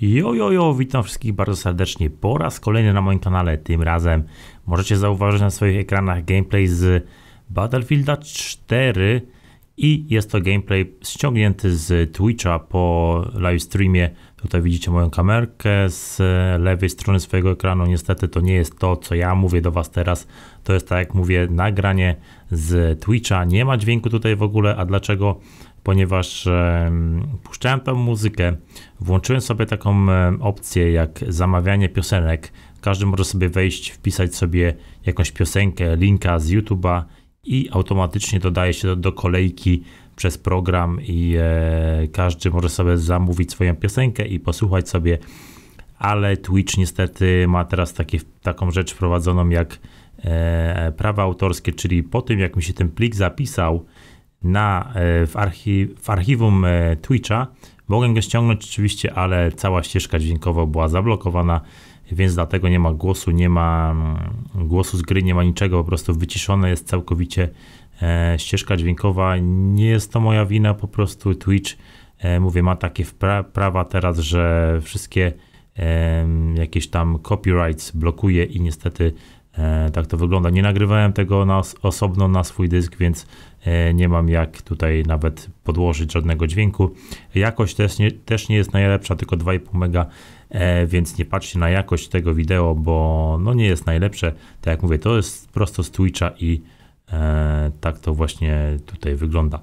Jojojo, jo, witam wszystkich bardzo serdecznie po raz kolejny na moim kanale. Tym razem możecie zauważyć na swoich ekranach gameplay z Battlefielda 4 i jest to gameplay ściągnięty z Twitcha po live streamie. Tutaj widzicie moją kamerkę z lewej strony swojego ekranu. Niestety to nie jest to, co ja mówię do Was teraz. To jest tak jak mówię, nagranie z Twitcha. Nie ma dźwięku tutaj w ogóle. A dlaczego? ponieważ puszczałem tę muzykę, włączyłem sobie taką opcję jak zamawianie piosenek. Każdy może sobie wejść, wpisać sobie jakąś piosenkę, linka z YouTube'a i automatycznie dodaje się do, do kolejki przez program i e, każdy może sobie zamówić swoją piosenkę i posłuchać sobie, ale Twitch niestety ma teraz takie, taką rzecz wprowadzoną jak e, prawa autorskie, czyli po tym jak mi się ten plik zapisał, na, e, w, archi, w archiwum e, Twitcha. Mogłem go ściągnąć oczywiście, ale cała ścieżka dźwiękowa była zablokowana, więc dlatego nie ma głosu, nie ma mm, głosu z gry, nie ma niczego, po prostu wyciszone jest całkowicie e, ścieżka dźwiękowa. Nie jest to moja wina, po prostu Twitch, mówię, ma takie prawa teraz, że wszystkie jakieś tam copyrights blokuje i niestety E, tak to wygląda. Nie nagrywałem tego na os osobno na swój dysk, więc e, nie mam jak tutaj nawet podłożyć żadnego dźwięku. Jakość też nie, też nie jest najlepsza, tylko 2,5 mega, e, więc nie patrzcie na jakość tego wideo, bo no nie jest najlepsze. Tak jak mówię, to jest prosto z Twitcha i tak to właśnie tutaj wygląda.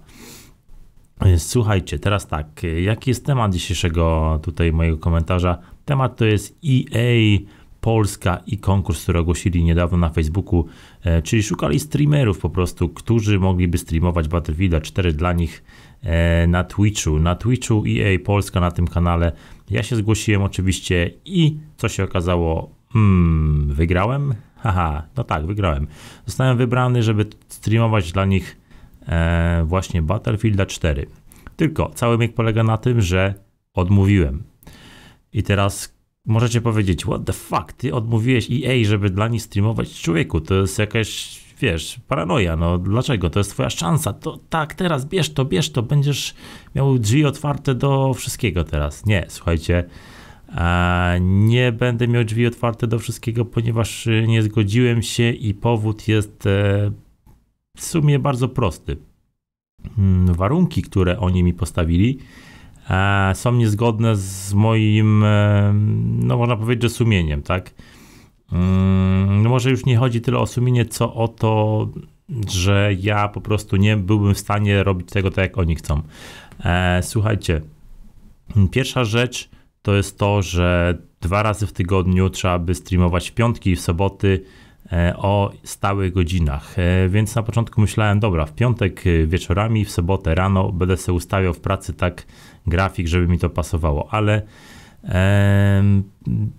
Słuchajcie, teraz tak, jaki jest temat dzisiejszego tutaj mojego komentarza? Temat to jest EA Polska i konkurs, który ogłosili niedawno na Facebooku, e, czyli szukali streamerów po prostu, którzy mogliby streamować Battlefield 4 dla nich e, na Twitchu. Na Twitchu EA Polska na tym kanale. Ja się zgłosiłem oczywiście i co się okazało? Hmm, wygrałem? Haha, no tak, wygrałem. Zostałem wybrany, żeby streamować dla nich e, właśnie Battlefield 4. Tylko cały myk polega na tym, że odmówiłem. I teraz Możecie powiedzieć, what the fuck, ty odmówiłeś EA, żeby dla nich streamować człowieku, to jest jakaś, wiesz, paranoja, no dlaczego, to jest twoja szansa, to tak, teraz bierz to, bierz to, będziesz miał drzwi otwarte do wszystkiego teraz. Nie, słuchajcie, e, nie będę miał drzwi otwarte do wszystkiego, ponieważ nie zgodziłem się i powód jest e, w sumie bardzo prosty. Mm, warunki, które oni mi postawili, są niezgodne z moim, e, no można powiedzieć, że sumieniem, tak? Mm, no może już nie chodzi tyle o sumienie, co o to, że ja po prostu nie byłbym w stanie robić tego tak, jak oni chcą. E, słuchajcie, pierwsza rzecz to jest to, że dwa razy w tygodniu trzeba by streamować w piątki i w soboty E, o stałych godzinach. E, więc na początku myślałem, dobra, w piątek e, wieczorami, w sobotę rano będę sobie ustawiał w pracy tak grafik, żeby mi to pasowało, ale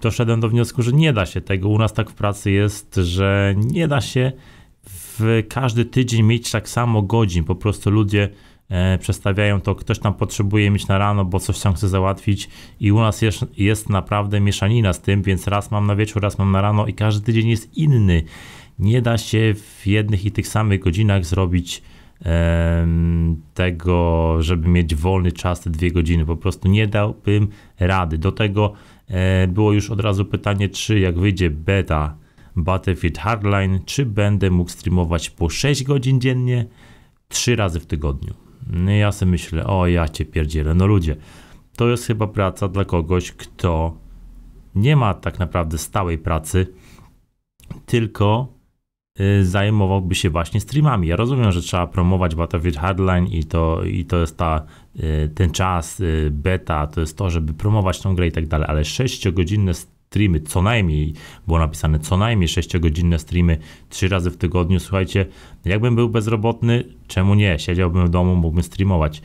doszedłem do wniosku, że nie da się tego. U nas tak w pracy jest, że nie da się w każdy tydzień mieć tak samo godzin. Po prostu ludzie E, przestawiają to, ktoś tam potrzebuje mieć na rano, bo coś tam chce załatwić i u nas jest, jest naprawdę mieszanina z tym, więc raz mam na wieczór, raz mam na rano i każdy tydzień jest inny. Nie da się w jednych i tych samych godzinach zrobić tego, żeby mieć wolny czas te dwie godziny. Po prostu nie dałbym rady. Do tego e, było już od razu pytanie, czy jak wyjdzie beta Battlefield Hardline, czy będę mógł streamować po 6 godzin dziennie, 3 razy w tygodniu. No ja sobie myślę, o ja cię pierdzielę, no ludzie, to jest chyba praca dla kogoś, kto nie ma tak naprawdę stałej pracy, tylko y, zajmowałby się właśnie streamami. Ja rozumiem, że trzeba promować Battlefield Hardline i to, i to jest ta, y, ten czas y, beta, to jest to, żeby promować tą grę i tak dalej, ale 6-godzinne streamy, co najmniej, było napisane co najmniej 6-godzinne streamy trzy razy w tygodniu. Słuchajcie, jakbym był bezrobotny, czemu nie? Siedziałbym w domu, mógłbym streamować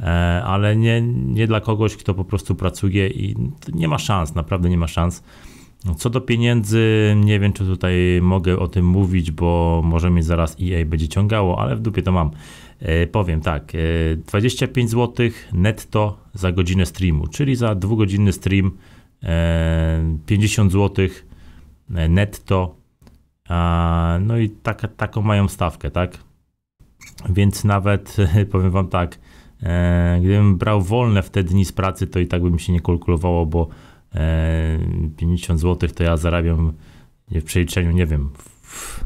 e, ale nie, nie dla kogoś, kto po prostu pracuje i nie ma szans, naprawdę nie ma szans. Co do pieniędzy, nie wiem, czy tutaj mogę o tym mówić, bo może mnie zaraz EA będzie ciągało, ale w dupie to mam. E, powiem tak, 25 e, zł netto za godzinę streamu, czyli za dwugodzinny stream 50 e, zł e, netto. No i tak, taką mają stawkę, tak? Więc nawet powiem Wam tak, e, gdybym brał wolne w te dni z pracy, to i tak by mi się nie kalkulowało, bo 50 zł to ja zarabiam w przeliczeniu, nie wiem, w,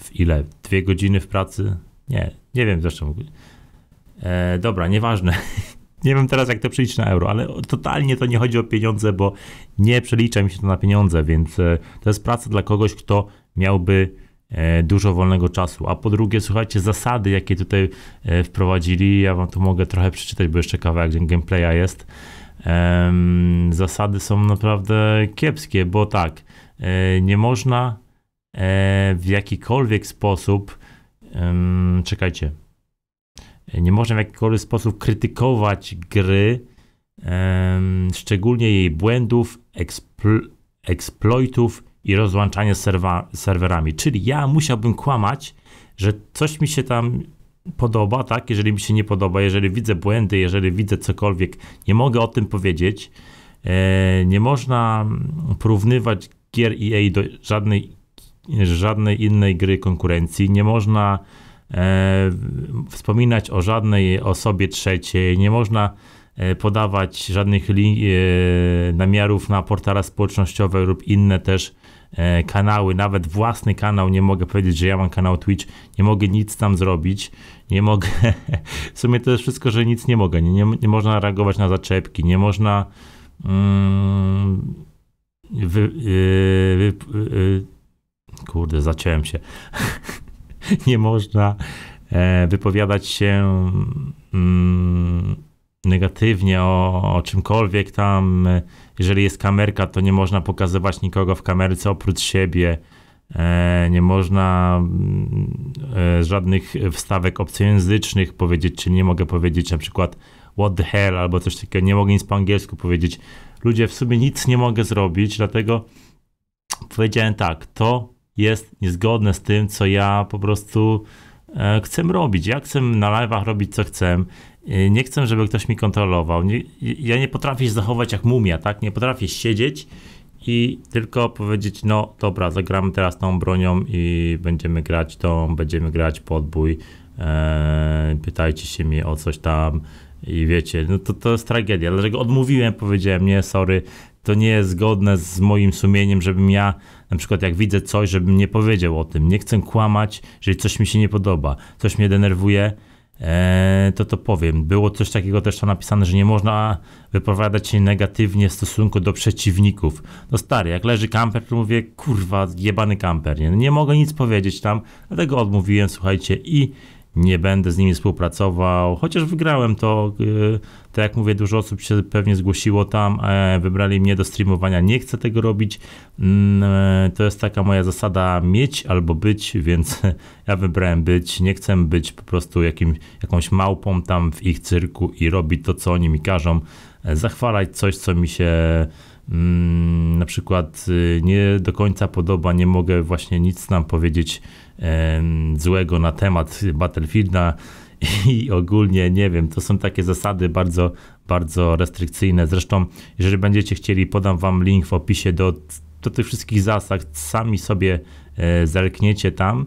w ile? Dwie godziny w pracy? Nie, nie wiem zresztą. dobra, nieważne. nie wiem teraz, jak to przeliczyć na euro, ale totalnie to nie chodzi o pieniądze, bo nie przelicza mi się to na pieniądze, więc e, to jest praca dla kogoś, kto miałby e, dużo wolnego czasu. A po drugie, słuchajcie, zasady, jakie tutaj e, wprowadzili, ja wam tu mogę trochę przeczytać, bo jeszcze kawałek gameplaya jest. Zasady są naprawdę kiepskie, bo tak, nie można w jakikolwiek sposób, czekajcie, nie można w jakikolwiek sposób krytykować gry, szczególnie jej błędów, ekspl exploitów i rozłączania serwa, serwerami. Czyli ja musiałbym kłamać, że coś mi się tam podoba, tak? Jeżeli mi się nie podoba, jeżeli widzę błędy, jeżeli widzę cokolwiek, nie mogę o tym powiedzieć. E, nie można porównywać gier EA do żadnej, żadnej innej gry konkurencji. Nie można E, wspominać o żadnej osobie trzeciej, nie można e, podawać żadnych e, namiarów na portale społecznościowe lub inne też kanały, nawet własny kanał, nie mogę powiedzieć, że ja mam kanał Twitch, nie mogę nic tam zrobić, nie mogę, w sumie to jest wszystko, że nic nie mogę, nie, nie, nie można reagować na zaczepki, nie można mm, wy, kurde, zaciąłem się nie można e, wypowiadać się mm, negatywnie o, o czymkolwiek tam. Jeżeli jest kamerka, to nie można pokazywać nikogo w kamerce oprócz siebie. E, nie można mm, e, żadnych wstawek obcojęzycznych powiedzieć, czy nie mogę powiedzieć na przykład what the hell albo coś takiego, nie mogę nic po angielsku powiedzieć. Ludzie, w sumie nic nie mogę zrobić, dlatego powiedziałem tak, to jest niezgodne z tym, co ja po prostu e, chcę robić. Ja chcę na live'ach robić, co chcę. E, nie chcę, żeby ktoś mi kontrolował. Nie, ja nie potrafię się zachować jak mumia, tak? Nie potrafię siedzieć i tylko powiedzieć, no dobra, zagramy teraz tą bronią i będziemy grać tą, będziemy grać podbój, e, pytajcie się mnie o coś tam i wiecie, no to, to jest tragedia. Dlaczego odmówiłem, powiedziałem, nie, sorry, to nie jest zgodne z moim sumieniem, żebym ja na przykład jak widzę coś, żebym nie powiedział o tym. Nie chcę kłamać, jeżeli coś mi się nie podoba, coś mnie denerwuje, e, to to powiem. Było coś takiego też tam napisane, że nie można wypowiadać się negatywnie w stosunku do przeciwników. No stary, jak leży kamper, to mówię, kurwa, jebany kamper, nie, nie mogę nic powiedzieć tam, dlatego odmówiłem, słuchajcie, i nie będę z nimi współpracował, chociaż wygrałem to, y, tak jak mówię, dużo osób się pewnie zgłosiło tam, e, wybrali mnie do streamowania, nie chcę tego robić, mm, e, to jest taka moja zasada mieć albo być, więc ja wybrałem być, nie chcę być po prostu jakim, jakąś małpą tam w ich cyrku i robić to, co oni mi każą, e, zachwalać coś, co mi się Mm, na przykład y, nie do końca podoba, nie mogę właśnie nic nam powiedzieć złego na temat Battlefielda i ogólnie nie wiem, to są takie zasady bardzo, bardzo restrykcyjne. Zresztą, jeżeli będziecie chcieli, podam wam link w opisie do, do tych wszystkich zasad, sami sobie e, zerkniecie tam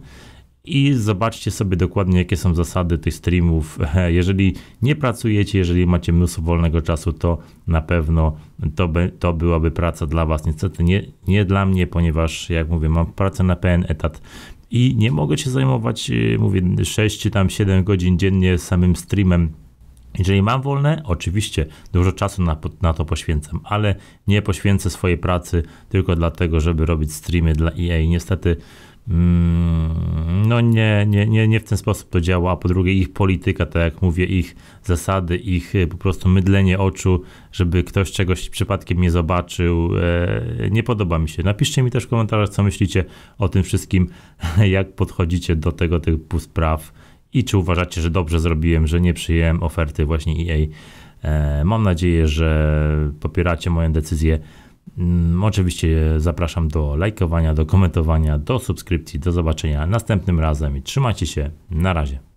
i zobaczcie sobie dokładnie, jakie są zasady tych streamów. Jeżeli nie pracujecie, jeżeli macie mnóstwo wolnego czasu, to na pewno to, by, to byłaby praca dla Was. Niestety nie, nie dla mnie, ponieważ, jak mówię, mam pracę na pełen etat i nie mogę się zajmować, y, mówię, 6 czy tam 7 godzin dziennie samym streamem. Jeżeli mam wolne, oczywiście dużo czasu na, na, to poświęcam, ale nie poświęcę swojej pracy tylko dlatego, żeby robić streamy dla EA. Niestety mm, no nie, nie, nie, nie w ten sposób to działa, a po drugie ich polityka, tak jak mówię, ich zasady, ich e, po prostu mydlenie oczu, żeby ktoś czegoś przypadkiem nie zobaczył, e, nie podoba mi się. Napiszcie mi też w komentarzach, co myślicie o tym wszystkim, jak podchodzicie do tego typu spraw i czy uważacie, że dobrze zrobiłem, że nie przyjąłem oferty właśnie EA. E, mam nadzieję, że popieracie moją decyzję Mm, oczywiście zapraszam do lajkowania, do komentowania, do subskrypcji. Do zobaczenia następnym razem i trzymajcie się. Na razie.